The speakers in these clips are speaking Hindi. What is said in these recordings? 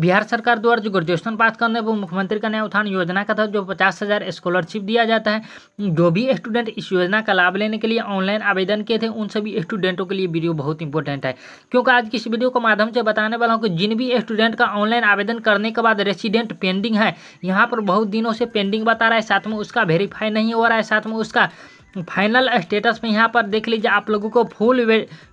बिहार सरकार द्वारा जो ग्रेजुएशन पास करने वो मुख्यमंत्री कन्या उत्थान योजना का था जो पचास हज़ार स्कॉलरशिप दिया जाता है जो भी स्टूडेंट इस योजना का लाभ लेने के लिए ऑनलाइन आवेदन किए थे उन सभी स्टूडेंटों के लिए वीडियो बहुत इंपॉर्टेंट है क्योंकि आज की इस वीडियो के माध्यम से बताने वाला हूँ कि जिन भी स्टूडेंट का ऑनलाइन आवेदन करने के बाद रेसिडेंट पेंडिंग है यहाँ पर बहुत दिनों से पेंडिंग बता रहा है साथ में उसका वेरीफाई नहीं हो रहा है साथ में उसका फाइनल स्टेटस में यहाँ पर देख लीजिए आप लोगों को फुल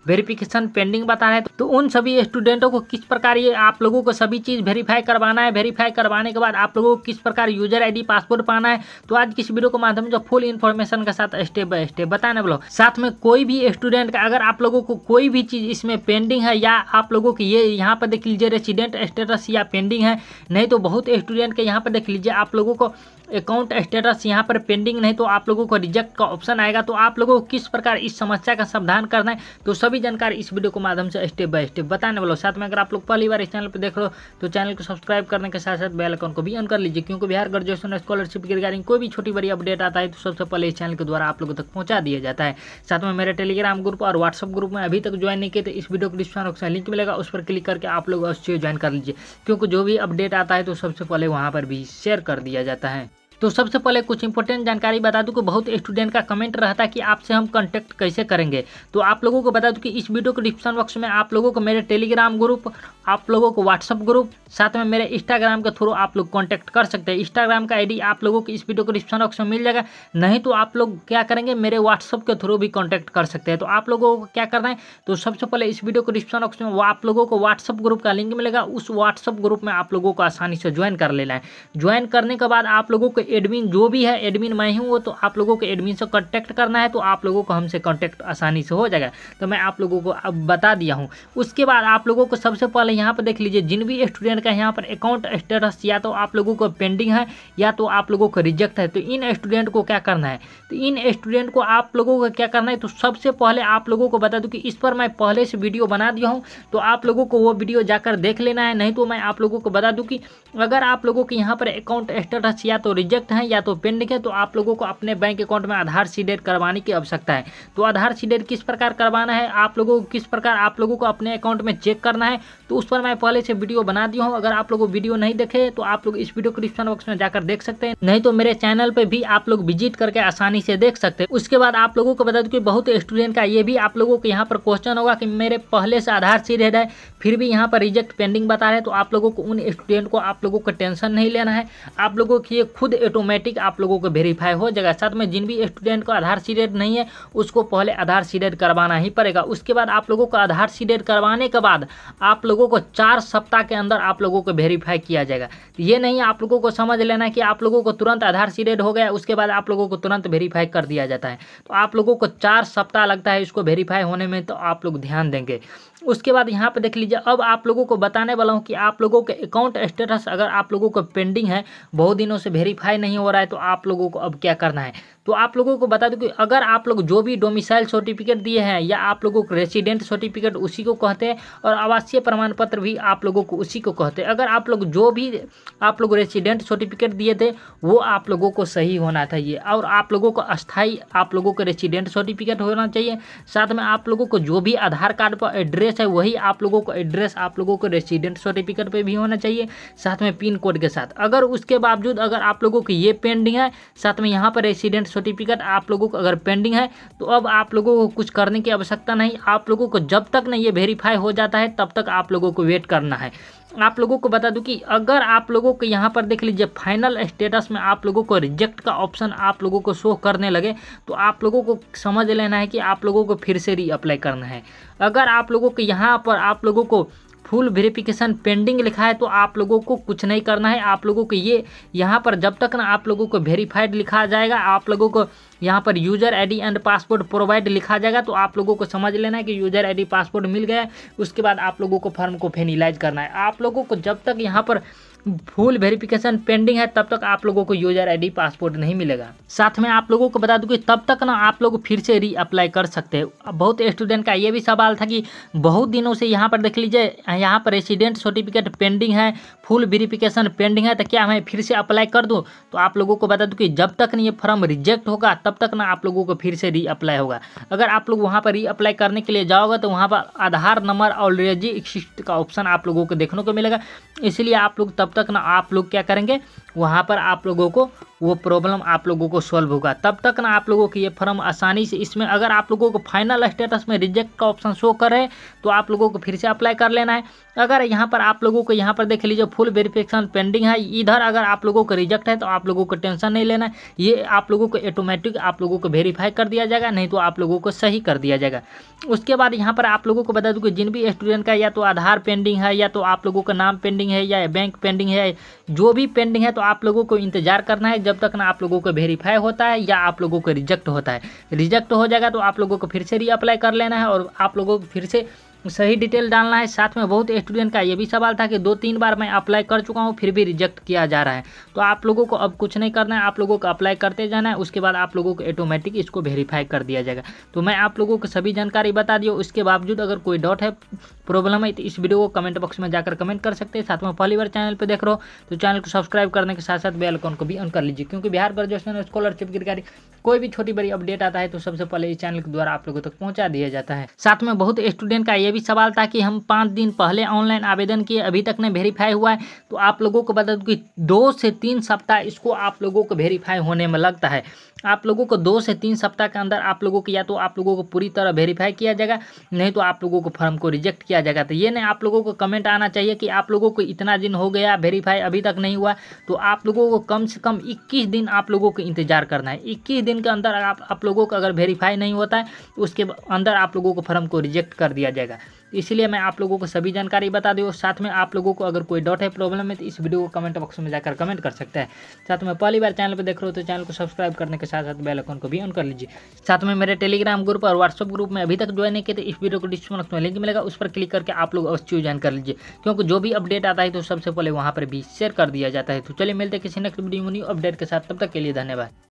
वेरिफिकेशन पेंडिंग बताना है तो उन सभी स्टूडेंटों को किस प्रकार ये आप लोगों को सभी चीज़ वेरीफाई करवाना है वेरीफाई करवाने के बाद आप लोगों को किस प्रकार यूजर आईडी पासपोर्ट पाना है तो आज किस वीडियो के माध्यम से फुल इन्फॉर्मेशन के साथ स्टेप बाय स्टेप बताने वालों साथ में कोई भी स्टूडेंट का अगर आप लोगों को कोई भी चीज़ इसमें पेंडिंग है या आप लोगों की ये यहाँ पर देख लीजिए रेसिडेंट स्टेटस या पेंडिंग है नहीं तो बहुत स्टूडेंट के यहाँ पर देख लीजिए आप लोगों को अकाउंट स्टेटस यहाँ पर पेंडिंग नहीं तो आप लोगों को रिजेक्ट का ऑप्शन आएगा तो आप लोगों को किस प्रकार इस समस्या का समाधान करना है तो सभी जानकारी इस वीडियो के माध्यम से स्टेप बाय स्टेप बताने वाला साथ में अगर आप लोग पहली बार इस चैनल पर देख लो तो चैनल को सब्सक्राइब करने के साथ साथ बेल अकाउंट को भी ऑन कर लीजिए क्योंकि बिहार ग्रेजुएशन स्कॉलरशिप के रिगार्डिंग कोई भी छोटी बड़ी अपडेट आता है तो सबसे पहले इस चैनल के द्वारा आप लोगों तक पहुँचा दिया जाता है साथ में मेरे टेलीग्राम ग्रुप और व्हाट्सअप ग्रुप में अभी तक ज्वाइन नहीं किए तो इस वीडियो को डिस्क्रिप्शन बॉक्स में लिंक मिलेगा उस पर क्लिक करके आप लोग अवश्य ज्वाइन कर लीजिए क्योंकि जो भी अपडेट आता है तो सबसे पहले वहाँ पर भी शेयर कर दिया जाता है तो सबसे पहले कुछ इंपॉर्टेंट जानकारी बता दूं कि बहुत स्टूडेंट का कमेंट रहता है कि आपसे हम कांटेक्ट कैसे करेंगे तो आप लोगों को बता दूं कि इस वीडियो के डिस्क्रिप्शन बॉक्स में आप लोगों को मेरे टेलीग्राम ग्रुप आप लोगों को व्हाट्सअप ग्रुप साथ में मेरे इंस्टाग्राम के थ्रू आप लोग कॉन्टैक्ट कर सकते हैं इंस्टाग्राम का आई आप लोगों को इस वीडियो को डिस्क्रिप्शन बॉक्स में मिल जाएगा नहीं तो आप लोग क्या करेंगे मेरे व्हाट्सअप के थ्रू भी कॉन्टैक्ट कर सकते हैं तो आप लोगों को क्या करना है तो सबसे पहले इस वीडियो को डिस्क्रिप्शन बॉक्स में आप लोगों को व्हाट्सअप ग्रुप का लिंक मिलेगा उस व्हाट्सअप ग्रुप में आप लोगों को आसानी से ज्वाइन कर लेना है ज्वाइन करने के बाद आप लोगों को एडमिन जो भी है एडमिन मैं ही हूँ तो आप लोगों को एडमिन से कॉन्टैक्ट करना है तो आप लोगों को हमसे कॉन्टैक्ट आसानी से हो जाएगा तो मैं आप लोगों को अब बता दिया हूँ उसके बाद आप लोगों को सबसे पहले यहाँ पर देख लीजिए जिन भी स्टूडेंट का यहाँ पर अकाउंट स्टेटस या तो आप लोगों को पेंडिंग है या तो आप लोगों को रिजेक्ट है तो इन स्टूडेंट को क्या करना है तो इन स्टूडेंट को आप लोगों को क्या करना है तो सबसे पहले आप लोगों को बता दूँ कि इस पर मैं पहले से वीडियो बना दिया हूँ तो आप लोगों को वो वीडियो जाकर देख लेना है नहीं तो मैं आप लोगों को बता दूँ कि अगर आप लोगों के यहाँ पर अकाउंट स्टेटस या तो रिजेक्ट रिजेक्ट हैं या तो पेंडिंग है तो आप लोगों को अपने बैंक अकाउंट में आधार सीडेट करवाने की आवश्यकता है तो आधार सीडेट किस प्रकार करवाना है आप लोगों को किस प्रकार आप लोगों को अपने अकाउंट में चेक करना है तो उस पर मैं पहले से वीडियो बना दिया हूँ अगर आप लोग वीडियो नहीं देखे तो आप लोग इस वीडियो क्रिप्शन बॉक्स में जाकर देख सकते हैं नहीं तो मेरे चैनल पर भी आप लोग विजिट करके आसानी से देख सकते हैं उसके बाद आप लोगों को बता दूँ कि बहुत स्टूडेंट का ये भी आप लोगों को यहाँ पर क्वेश्चन होगा कि मेरे पहले से आधार सीडेट है फिर भी यहाँ पर रिजेक्ट पेंडिंग बता रहे हैं तो आप लोगों को उन स्टूडेंट को आप लोगों को टेंशन नहीं लेना है आप लोगों को ये खुद ऑटोमेटिक आप लोगों को वेरीफाई हो जाएगा साथ में जिन भी स्टूडेंट को आधार सीडेड नहीं है उसको पहले आधार सीडेड करवाना ही पड़ेगा उसके बाद आप लोगों को आधार सीडेड करवाने के बाद आप लोगों को चार सप्ताह के अंदर आप लोगों को वेरीफाई किया जाएगा ये नहीं आप लोगों को समझ लेना कि आप लोगों को तुरंत आधार सीडेड हो गया उसके बाद आप लोगों को तुरंत वेरीफाई कर दिया जाता है तो आप लोगों को चार सप्ताह लगता है इसको वेरीफाई होने में तो आप लोग ध्यान देंगे उसके बाद यहाँ पर देख लीजिए अब आप लोगों को बताने वाला हूँ कि आप लोगों के अकाउंट स्टेटस अगर आप लोगों का पेंडिंग है बहुत दिनों से वेरीफाई नहीं हो रहा है तो आप लोगों को अब क्या करना है तो आप लोगों को बता दूं कि अगर आप लोग जो भी डोमिसाइल सर्टिफिकेट दिए हैं या आप लोगों को रेसिडेंट सर्टिफिकेट उसी को कहते हैं और आवासीय प्रमाण पत्र भी आप लोगों को उसी को कहते हैं अगर आप लोग जो भी आप लोग रेसिडेंट सर्टिफिकेट दिए थे वो आप लोगों को सही होना चाहिए और आप लोगों को अस्थायी आप लोगों को रेसिडेंट सर्टिफिकेट होना चाहिए साथ में आप लोगों को जो भी आधार कार्ड पर एड्रेस है वही आप लोगों को एड्रेस आप लोगों को रेसिडेंट सर्टिफिकेट पर भी होना चाहिए साथ में पिन कोड के साथ अगर उसके बावजूद अगर आप लोगों की ये पेंडिंग है साथ में यहाँ पर रेसिडेंट सर्टिफिकेट आप लोगों को अगर पेंडिंग है तो अब आप लोगों को कुछ करने की आवश्यकता नहीं आप लोगों को जब तक नहीं ये वेरीफाई हो जाता है तब तक आप लोगों को वेट करना है आप लोगों को बता दूं कि अगर आप लोगों को यहाँ पर देख लीजिए फाइनल स्टेटस में आप लोगों को रिजेक्ट का ऑप्शन आप लोगों को शो करने लगे तो आप लोगों को समझ लेना है कि आप लोगों को फिर से रीअप्लाई करना है अगर आप लोगों को यहाँ पर आप लोगों को फुल वेरिफिकेशन पेंडिंग लिखा है तो आप लोगों को कुछ नहीं करना है आप लोगों को ये यहाँ पर जब तक ना आप लोगों को वेरीफाइड लिखा जाएगा आप लोगों को यहाँ पर user ID and passport provide लिखा जाएगा तो आप लोगों को समझ लेना है कि यूज़र आईडी पासपोर्ट मिल गया उसके बाद आप लोगों को फॉर्म को फेनिलाइज करना है आप लोगों को जब तक यहाँ पर फुल वेरिफिकेशन पेंडिंग है तब तक आप लोगों को यूजर आईडी पासपोर्ट नहीं मिलेगा साथ में आप लोगों को बता दूँ कि तब तक ना आप लोग फिर से री अप्लाई कर सकते हैं बहुत स्टूडेंट का ये भी सवाल था कि बहुत दिनों से यहाँ पर देख लीजिए यहाँ पर रेसिडेंट सर्टिफिकेट पेंडिंग है फुल वेरिफिकेशन पेंडिंग है तो क्या मैं फिर से अप्लाई कर दूँ तो आप लोगों को बता दूँ कि जब तक नहीं ये फॉर्म रिजेक्ट होगा तब तक ना आप लोगों को फिर से री अप्लाई होगा अगर आप लोग वहाँ पर री अप्लाई करने के लिए जाओगे तो वहाँ पर आधार नंबर और रेजी का ऑप्शन आप लोगों को देखने को मिलेगा इसलिए आप लोग तब तक ना आप लोग क्या करेंगे वहाँ पर आप लोगों को वो प्रॉब्लम आप लोगों को सॉल्व होगा तब तक ना आप लोगों की ये फॉर्म आसानी से इसमें अगर आप लोगों को फाइनल स्टेटस में रिजेक्ट का ऑप्शन शो करे तो आप लोगों को फिर से अप्लाई कर लेना है अगर यहाँ पर आप लोगों को यहाँ पर देख लीजिए फुल वेरिफिकेशन पेंडिंग है इधर अगर आप लोगों को रिजेक्ट है तो आप लोगों को टेंशन नहीं लेना है ये आप लोगों को ऑटोमेटिक आप लोगों को वेरीफाई कर दिया जाएगा नहीं तो आप लोगों को सही कर दिया जाएगा उसके बाद यहाँ पर आप लोगों को बता दूँ कि जिन भी स्टूडेंट का या तो आधार पेंडिंग है या तो आप लोगों का नाम पेंडिंग है या बैंक पेंडिंग है जो भी पेंडिंग है तो आप लोगों को इंतजार करना है जब तक ना आप लोगों को वेरीफाई होता है या आप लोगों को रिजेक्ट होता है रिजेक्ट हो जाएगा तो आप लोगों को फिर से रीअप्लाई कर लेना है और आप लोगों को फिर से सही डिटेल डालना है साथ में बहुत स्टूडेंट का ये भी सवाल था कि दो तीन बार मैं अप्लाई कर चुका हूँ फिर भी रिजेक्ट किया जा रहा है तो आप लोगों को अब कुछ नहीं करना है आप लोगों को अप्लाई करते जाना है उसके बाद आप लोगों को ऑटोमेटिक इसको वेरीफाई कर दिया जाएगा तो मैं आप लोगों को सभी जानकारी बता दी उसके बावजूद अगर कोई डाउट है प्रॉब्लम है तो इस वीडियो को कमेंट बॉक्स में जाकर कमेंट कर सकते हैं साथ में पहली बार चैनल पर देख रहे हो तो चैनल को सब्सक्राइब करने के साथ साथ बेलकॉन को भी ऑन कर लीजिए क्योंकि बिहार ग्रेजुएशन स्कॉलरशिप की रिगार्डिंग कोई भी छोटी बड़ी अपडेट आता है तो सबसे पहले इस चैनल के द्वारा आप लोगों तक पहुँचा दिया जाता है साथ में बहुत स्टूडेंट का ये भी भी सवाल था कि हम पाँच दिन पहले ऑनलाइन आवेदन किए अभी तक नहीं वेरीफाई हुआ है तो आप लोगों को बता दूँ कि दो से तीन सप्ताह इसको आप लोगों को वेरीफाई होने में लगता है आप लोगों को दो से तीन सप्ताह के अंदर आप लोगों को या तो आप लोगों को पूरी तरह वेरीफाई किया जाएगा नहीं तो आप लोगों को फॉर्म को रिजेक्ट किया जाएगा तो ये नहीं आप लोगों को कमेंट आना चाहिए कि आप लोगों को इतना दिन हो गया वेरीफाई अभी तक नहीं हुआ तो आप लोगों को कम से कम इक्कीस दिन आप लोगों को इंतजार करना है इक्कीस दिन के अंदर आप आप लोगों को अगर वेरीफाई नहीं होता है तो उसके अंदर आप लोगों को फॉर्म को रिजेक्ट कर दिया जाएगा जाएगा तो इसलिए मैं आप लोगों को सभी जानकारी बता दूँ और साथ में आप लोगों को अगर कोई डाउट है प्रॉब्लम है तो इस वीडियो को कमेंट बॉक्स में जाकर कमेंट कर सकते हैं साथ में पहली बार चैनल पर देख रहे हो तो चैनल को सब्सक्राइब करने के साथ साथ बेलकॉन को भी ऑन कर लीजिए साथ में मेरे टेलीग्राम ग्रुप और व्हाट्सअप ग्रुप में अभी तक ज्वाइन नहीं किया तो इस वीडियो को डिस्क्रिप्शन में लिंक मिलेगा उस पर क्लिक करके आप लोग अवश्य ज्वाइन कर लीजिए क्योंकि जो भी अपडेट आता है तो सबसे पहले वहाँ पर भी शेयर कर दिया जाता है तो चलिए मिलते किसी नेक्स्ट वीडियो में न्यू अपडेट के साथ तब तक के लिए धन्यवाद